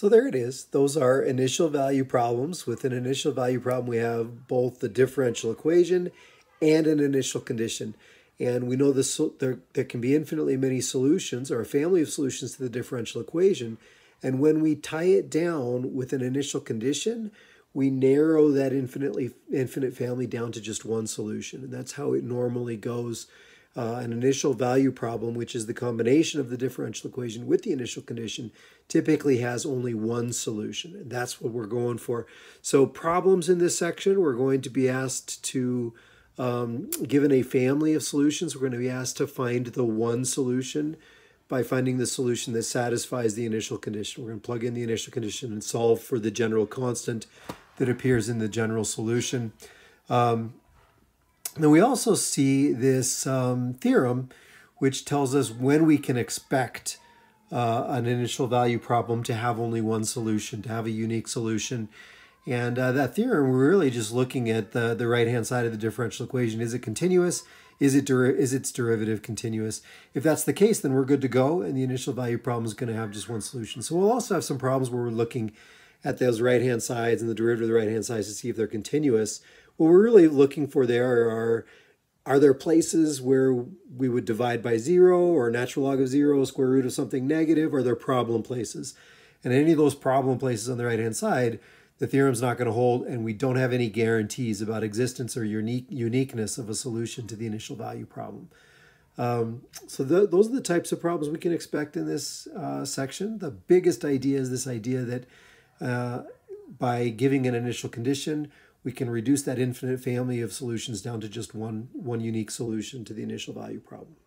So there it is. Those are initial value problems. With an initial value problem, we have both the differential equation and an initial condition. And we know this, there, there can be infinitely many solutions or a family of solutions to the differential equation. And when we tie it down with an initial condition, we narrow that infinitely infinite family down to just one solution. And that's how it normally goes uh, an initial value problem, which is the combination of the differential equation with the initial condition, typically has only one solution. And that's what we're going for. So problems in this section, we're going to be asked to, um, given a family of solutions, we're going to be asked to find the one solution by finding the solution that satisfies the initial condition. We're going to plug in the initial condition and solve for the general constant that appears in the general solution. Um, then we also see this um, theorem, which tells us when we can expect uh, an initial value problem to have only one solution, to have a unique solution. And uh, that theorem, we're really just looking at the, the right-hand side of the differential equation. Is it continuous? Is, it is its derivative continuous? If that's the case, then we're good to go, and the initial value problem is going to have just one solution. So we'll also have some problems where we're looking at those right-hand sides and the derivative of the right-hand sides to see if they're continuous what we're really looking for there are are there places where we would divide by zero or natural log of zero, square root of something negative? Are there problem places? And any of those problem places on the right hand side, the theorem's not going to hold, and we don't have any guarantees about existence or unique uniqueness of a solution to the initial value problem. Um, so the, those are the types of problems we can expect in this uh, section. The biggest idea is this idea that uh, by giving an initial condition, we can reduce that infinite family of solutions down to just one, one unique solution to the initial value problem.